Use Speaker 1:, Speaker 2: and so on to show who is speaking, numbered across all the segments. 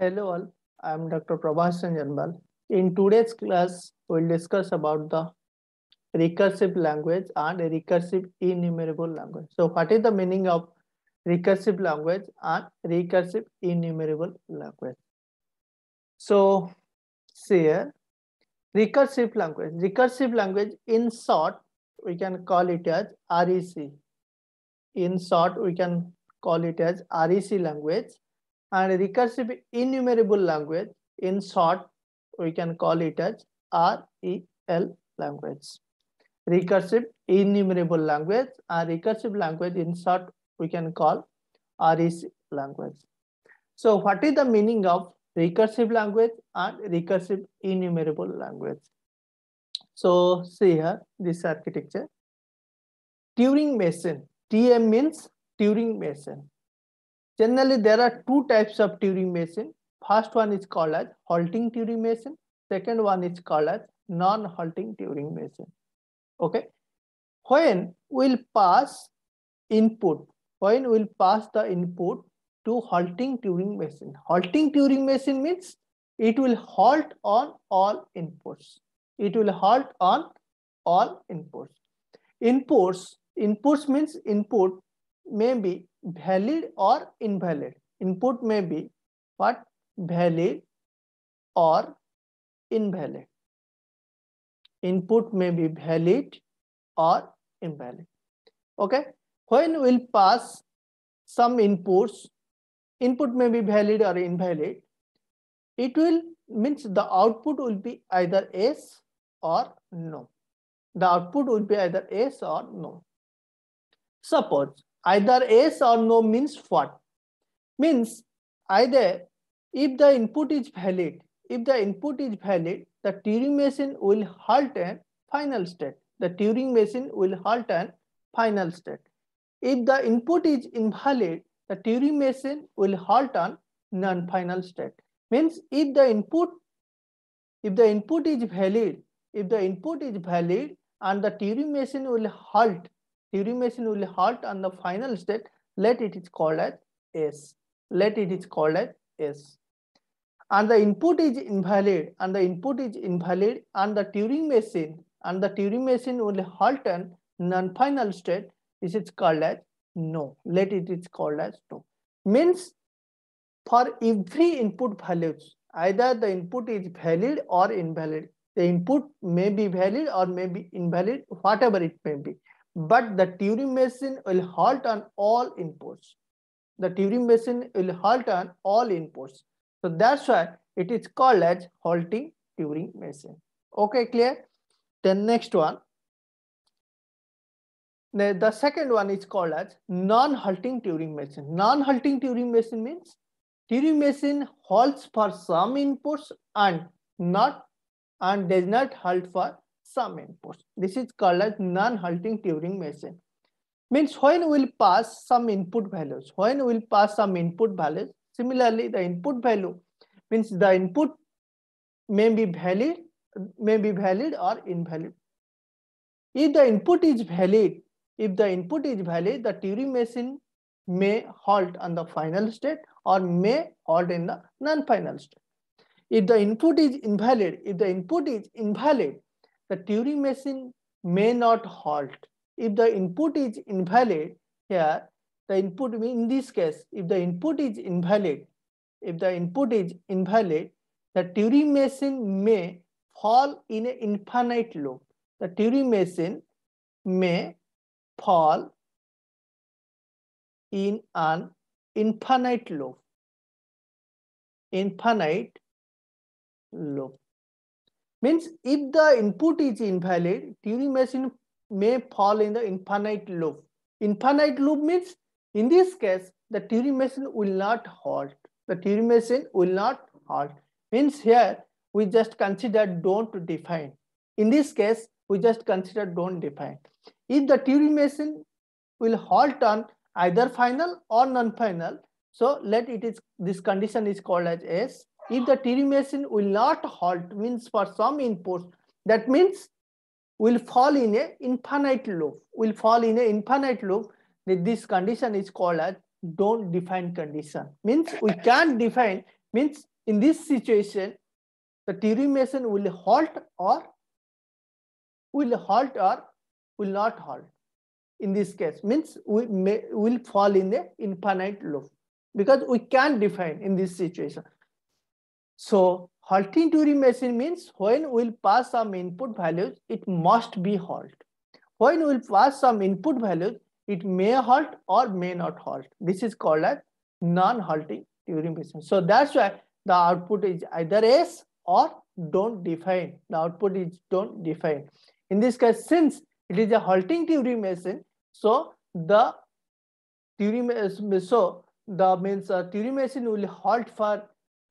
Speaker 1: Hello all, I am Dr.
Speaker 2: Prabhasan Janbal. In today's class, we'll discuss about the recursive language and recursive enumerable language. So what is the meaning of recursive language and recursive enumerable language? So here, recursive language. Recursive language in short, we can call it as REC. In short, we can call it as REC language and recursive enumerable language in short we can call it as rel language recursive enumerable language and recursive language in short we can call rec language so what is the meaning of recursive language and recursive enumerable language so see here this architecture turing mason tm means turing mason Generally, there are two types of Turing machine. First one is called as halting Turing machine. Second one is called as non-halting Turing machine. Okay. When we'll pass input, when we'll pass the input to halting Turing machine. Halting Turing machine means it will halt on all inputs. It will halt on all inputs. Inputs, inputs means input may be valid or invalid. Input may be what? Valid or invalid. Input may be valid or invalid. Okay. When we'll pass some inputs, input may be valid or invalid. It will means the output will be either yes or no. The output will be either yes or no. Suppose either yes or no means what means either if the input is valid if the input is valid the turing machine will halt a final state the turing machine will halt a final state if the input is invalid the turing machine will halt on non final state means if the input if the input is valid if the input is valid and the turing machine will halt urination will halt on the final state let it is called as S. Let it is called as S. And the input is invalid and the input is invalid and the Turing machine and the Turing machine will halt on non-final state this is called as no. Let it is called as no. Means for every input values either the input is valid or invalid. The input may be valid or may be invalid, whatever it may be but the Turing machine will halt on all inputs. The Turing machine will halt on all inputs. So that's why it is called as halting Turing machine. Okay, clear? Then next one. The the second one is called as non-halting Turing machine. Non-halting Turing machine means Turing machine halts for some inputs and not and does not halt for some input. This is called as non-halting Turing machine. Means when we'll pass some input values, when we'll pass some input values, similarly the input value means the input may be valid, may be valid or invalid. If the input is valid, if the input is valid, the Turing machine may halt on the final state or may halt in the non-final state. If the input is invalid, if the input is invalid, the Turing machine may not halt. If the input is invalid, here the input in this case, if the input is invalid, if the input is invalid, the Turing machine may fall in an infinite loop. The Turing machine may fall in an
Speaker 1: infinite loop. Infinite
Speaker 2: loop. Means if the input is invalid, Turing machine may fall in the infinite loop. Infinite loop means in this case, the Turing machine will not halt. The Turing machine will not halt. Means here, we just consider don't define. In this case, we just consider don't define. If the Turing machine will halt on either final or non-final, so let it is, this condition is called as S if the tirumycin will not halt, means for some inputs, that means will fall in a infinite loop, will fall in a infinite loop. This condition is called as don't define condition. Means we can't define, means in this situation, the tirumycin will halt or will halt or will not halt. In this case, means we may, will fall in the infinite loop because we can't define in this situation. So halting Turing machine means when we'll pass some input values, it must be halt. When we'll pass some input values, it may halt or may not halt. This is called as non-halting Turing machine. So that's why the output is either S or don't define. The output is don't define. In this case, since it is a halting Turing machine, so the Turing so the means uh, Turing machine will halt for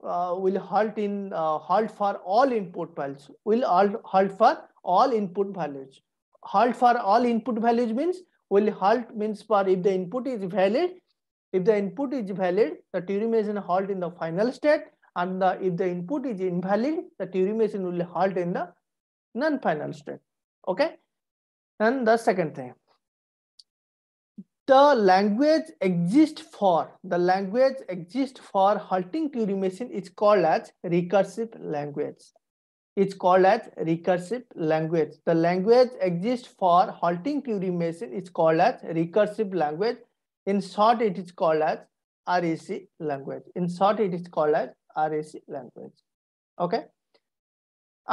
Speaker 2: uh, will halt in uh, halt for all input values. will halt, halt for all input values halt for all input values means will halt means for if the input is valid if the input is valid the turing machine halt in the final state and the, if the input is invalid the turing machine will halt in the non final state okay and the second thing the language exists for the language exists for halting machine is called as recursive language it's called as recursive language the language exists for halting machine is called as recursive language in short it is called as rac language in short it is called as rac language okay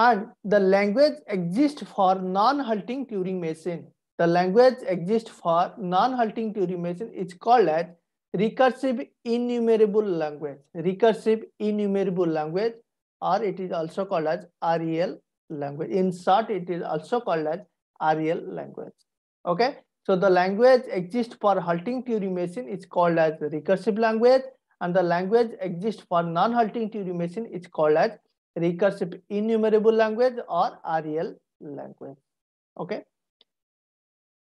Speaker 2: and the language exists for non-halting Turing machine the language exists for non-halting machine is called as recursive enumerable language. Recursive enumerable language or it is also called as REL language. In short, it is also called as REL language. Okay. So the language exists for halting Turing machine is called as recursive language and the language exists for non-halting Turing machine is called as recursive enumerable language or REL language. Okay.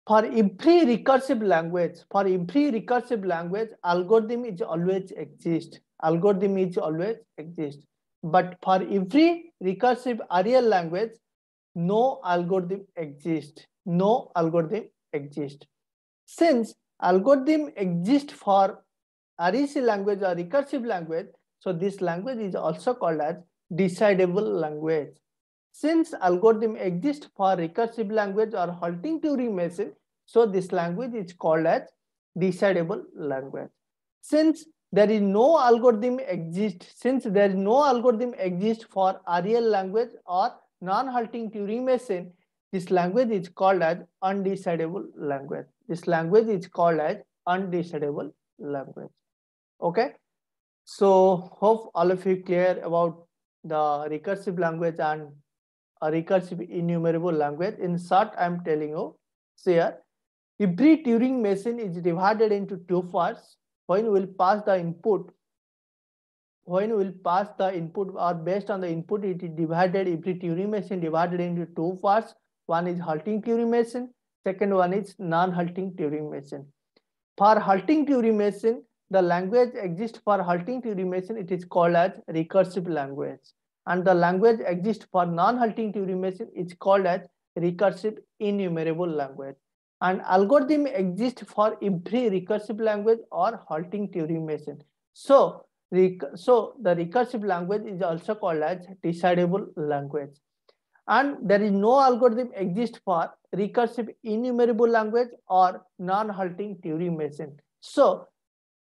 Speaker 2: For every recursive language, for every recursive language, algorithm is always exist. Algorithm is always exist. But for every recursive RL language, no algorithm exist. No algorithm exist. Since algorithm exist for REC language or recursive language, so this language is also called as decidable language. Since algorithm exist for recursive language or halting Turing machine, so this language is called as decidable language. Since there is no algorithm exist, since there is no algorithm exist for RL language or non-halting Turing machine, this language is called as undecidable language. This language is called as undecidable language. Okay. So hope all of you clear about the recursive language and a recursive enumerable language. In short, I'm telling you sir, every Turing machine is divided into two parts. When we'll pass the input, when we'll pass the input or based on the input, it is divided, every Turing machine divided into two parts. One is halting Turing machine, second one is non-halting Turing machine. For halting Turing machine, the language exists for halting Turing machine, it is called as recursive language and the language exists for non-halting Turing machine is called as recursive enumerable language. And algorithm exists for every recursive language or halting Turing machine. So, so the recursive language is also called as decidable language. And there is no algorithm exists for recursive enumerable language or non-halting Turing machine. So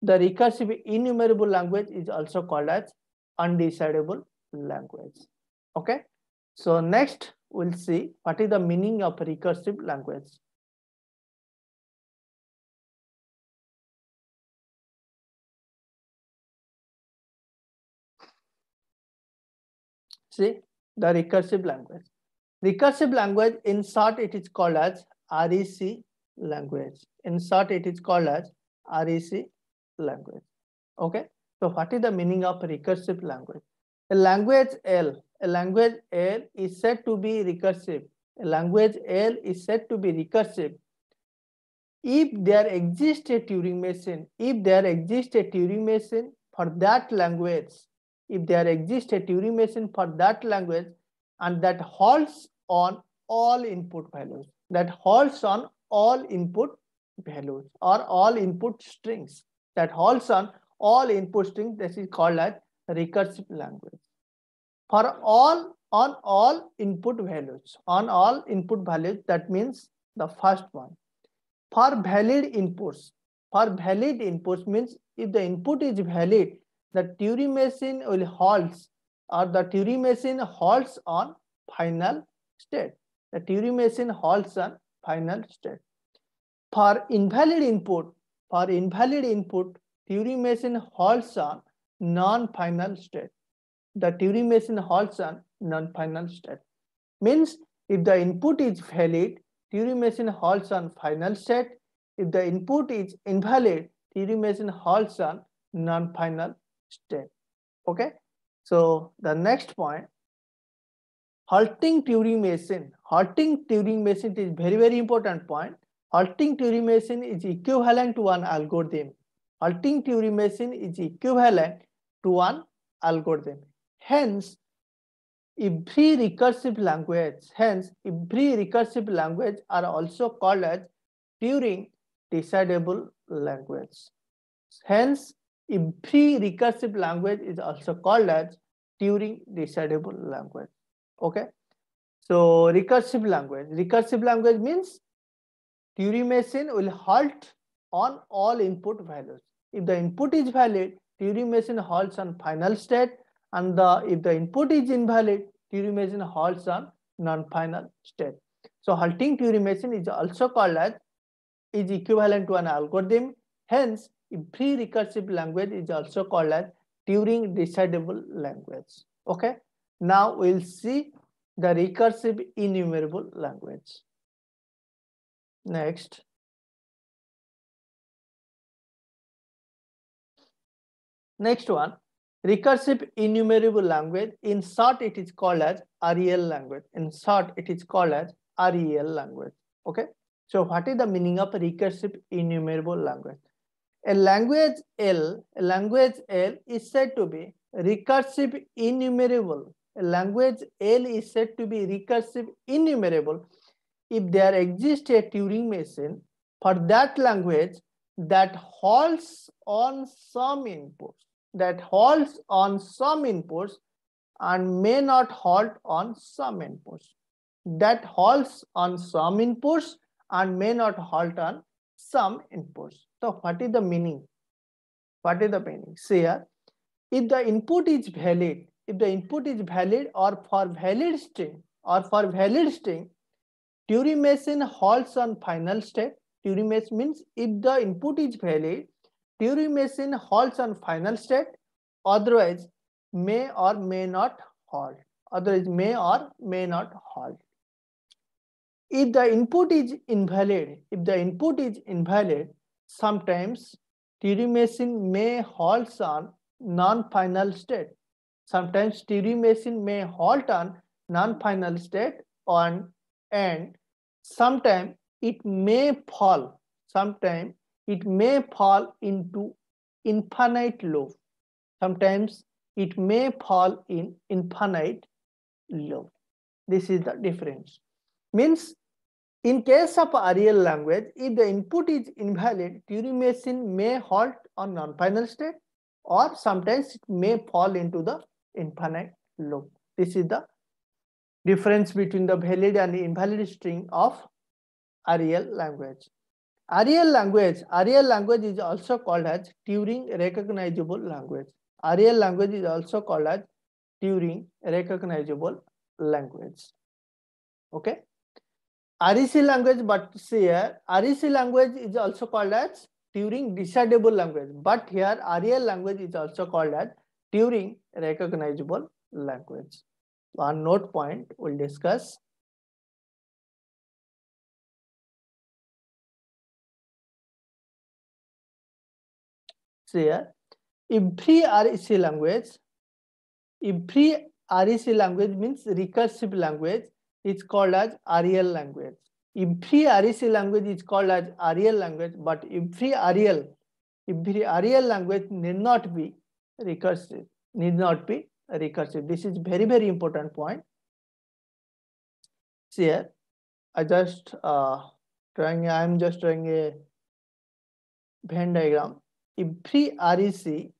Speaker 2: the recursive enumerable language is also called as undecidable language. Okay. So next we'll see what is the meaning of recursive language. See the recursive language. Recursive language, in short, it is called as REC language. In short, it is called as REC language. Okay. So what is the meaning of recursive language? A language L, a language L is said to be recursive. A language L is said to be recursive if there exists a Turing machine, if there exists a Turing machine for that language, if there exists a Turing machine for that language, and that holds on all input values, that holds on all input values or all input strings, that holds on all input strings, this is called as recursive language for all on all input values on all input values that means the first one for valid inputs for valid inputs means if the input is valid the Turing machine will halts or the Turing machine halts on final state the Turing machine halts on final state for invalid input for invalid input Turing machine halts on non-final state. The Turing machine holds a non-final state. Means if the input is valid, Turing machine holds on final state. If the input is invalid, Turing machine holds on non-final state. Okay. So the next point, halting Turing machine, Halting Turing machine is very, very important point. Halting Turing machine is equivalent to an algorithm halting Turing machine is equivalent to one algorithm. Hence, every recursive language, hence every recursive language are also called as Turing decidable language. Hence, every recursive language is also called as Turing decidable language. Okay. So recursive language, recursive language means Turing machine will halt on all input values. If the input is valid, Turing machine halts on final state and the, if the input is invalid, Turing machine halts on non-final state. So halting Turing machine is also called as is equivalent to an algorithm. Hence, pre recursive language is also called as Turing decidable language. Okay. Now we'll see the recursive enumerable language. Next. Next one, recursive enumerable language. In short, it is called as REL language. In short, it is called as REL language. Okay. So what is the meaning of recursive enumerable language? A language L, a language L is said to be recursive enumerable. A language L is said to be recursive enumerable if there exists a Turing machine for that language that holds on some inputs that halts on some inputs and may not halt on some inputs. That halts on some inputs and may not halt on some inputs. So what is the meaning? What is the meaning? See here, if the input is valid, if the input is valid or for valid string or for valid string, Turing machine halts on final state. Turing means if the input is valid machine halts on final state, otherwise may or may not halt. Otherwise may or may not halt. If the input is invalid, if the input is invalid, sometimes machine may halt on non-final state. Sometimes machine may halt on non-final state on and sometimes it may fall. Sometimes it may fall into infinite low. Sometimes it may fall in infinite low. This is the difference. Means in case of real language, if the input is invalid, Turing machine may halt on non-final state or sometimes it may fall into the infinite loop. This is the difference between the valid and invalid string of real language. Arial language, Arial language is also called as Turing recognizable language. Arial language is also called as Turing recognizable language. Okay. REC language, but here REC language is also called as Turing decidable language, but here Arial language is also called as Turing recognizable language.
Speaker 1: One note point we'll discuss here.
Speaker 2: Every REC language, every REC language means recursive language It's called as REL language. Every REC language is called as REL language, but every REL, every REL language need not be recursive, need not be recursive. This is very, very important point. Here, I just
Speaker 1: uh, drawing, I am just drawing a Venn diagram every REC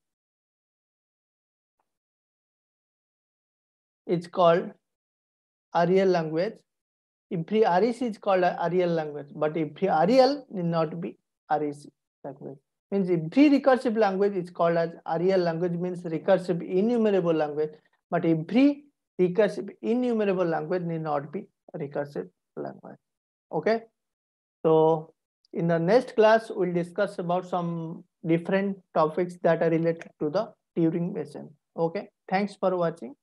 Speaker 1: is called
Speaker 2: REL language. Every REC is called REL language, but every REL need not be REC language. Means every recursive language is called as REL language, means recursive enumerable language, but every recursive enumerable language need not be recursive language. Okay, so in the next class, we'll discuss about some different topics that are related to the Turing machine. Okay, thanks for watching.